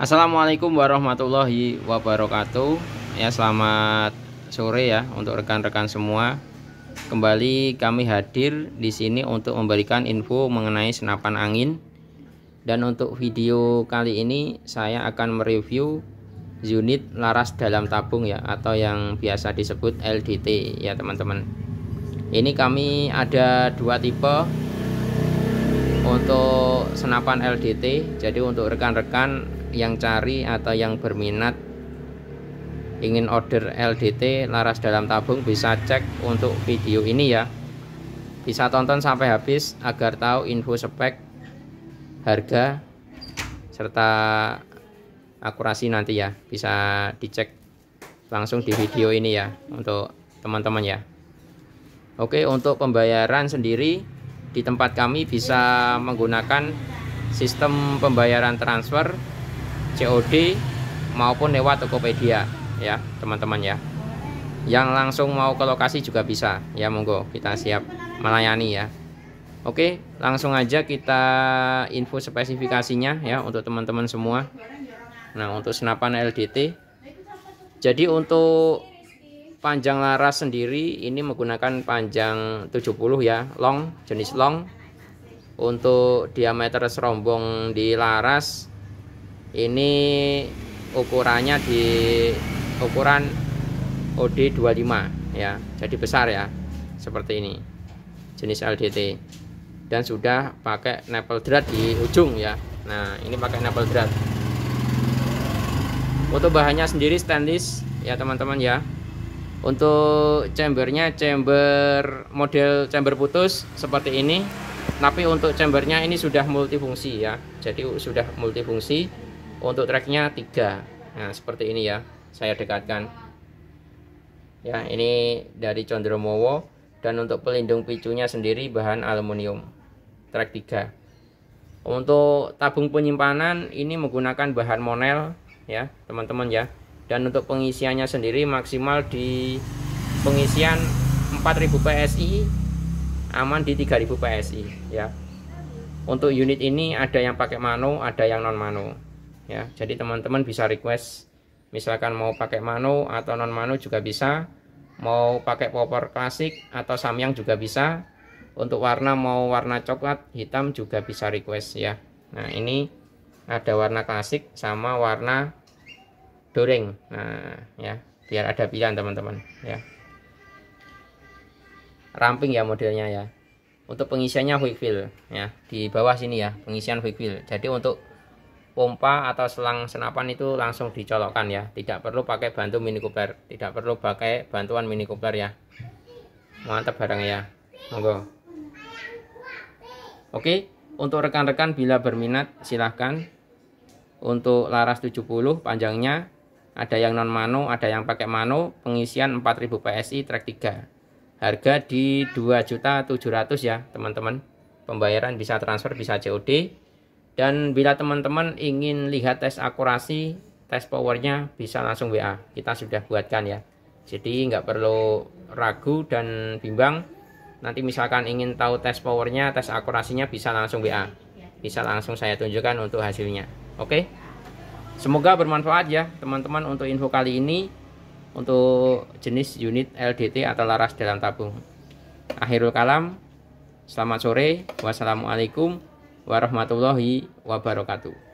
Assalamualaikum warahmatullahi wabarakatuh. Ya, selamat sore ya untuk rekan-rekan semua. Kembali kami hadir di sini untuk memberikan info mengenai senapan angin. Dan untuk video kali ini saya akan mereview unit laras dalam tabung ya atau yang biasa disebut LDT ya teman-teman. Ini kami ada dua tipe untuk senapan LDT. Jadi untuk rekan-rekan yang cari atau yang berminat ingin order LDT laras dalam tabung bisa cek untuk video ini ya bisa tonton sampai habis agar tahu info spek harga serta akurasi nanti ya bisa dicek langsung di video ini ya untuk teman-teman ya Oke untuk pembayaran sendiri di tempat kami bisa menggunakan sistem pembayaran transfer COD maupun lewat Tokopedia ya teman-teman ya yang langsung mau ke lokasi juga bisa ya monggo kita siap melayani ya Oke langsung aja kita info spesifikasinya ya untuk teman-teman semua Nah untuk senapan LDT jadi untuk panjang laras sendiri ini menggunakan panjang 70 ya long jenis long untuk diameter serombong di laras ini ukurannya di ukuran OD25 ya jadi besar ya seperti ini jenis LDT dan sudah pakai nipple drat di ujung ya nah ini pakai nipple drat untuk bahannya sendiri stainless ya teman-teman ya untuk chambernya chamber model chamber putus seperti ini tapi untuk chambernya ini sudah multifungsi ya jadi sudah multifungsi untuk tracknya tiga, nah seperti ini ya saya dekatkan ya ini dari Condromowo dan untuk pelindung picunya sendiri bahan aluminium track 3 untuk tabung penyimpanan ini menggunakan bahan monel ya teman-teman ya dan untuk pengisiannya sendiri maksimal di pengisian 4000 PSI aman di 3000 PSI ya untuk unit ini ada yang pakai mano ada yang non mano ya jadi teman-teman bisa request misalkan mau pakai mano atau non mano juga bisa mau pakai popor klasik atau samyang juga bisa untuk warna mau warna coklat hitam juga bisa request ya nah ini ada warna klasik sama warna doreng nah ya biar ada pilihan teman-teman ya ramping ya modelnya ya untuk pengisiannya quick ya di bawah sini ya pengisian quick jadi untuk pompa atau selang senapan itu langsung dicolokkan ya tidak perlu pakai bantu mini cooper tidak perlu pakai bantuan mini cooper ya mantap barangnya ya monggo oke untuk rekan-rekan bila berminat silahkan untuk laras 70 panjangnya ada yang non mano ada yang pakai mano pengisian 4000 PSI track 3 harga di 2.700 ya teman-teman pembayaran bisa transfer bisa COD dan bila teman-teman ingin lihat tes akurasi, tes powernya bisa langsung WA. Kita sudah buatkan ya. Jadi nggak perlu ragu dan bimbang. Nanti misalkan ingin tahu tes powernya, tes akurasinya bisa langsung WA. Bisa langsung saya tunjukkan untuk hasilnya. Oke. Semoga bermanfaat ya teman-teman untuk info kali ini untuk jenis unit LDT atau laras dalam tabung. Akhirul kalam. Selamat sore. Wassalamualaikum warahmatullahi wabarakatuh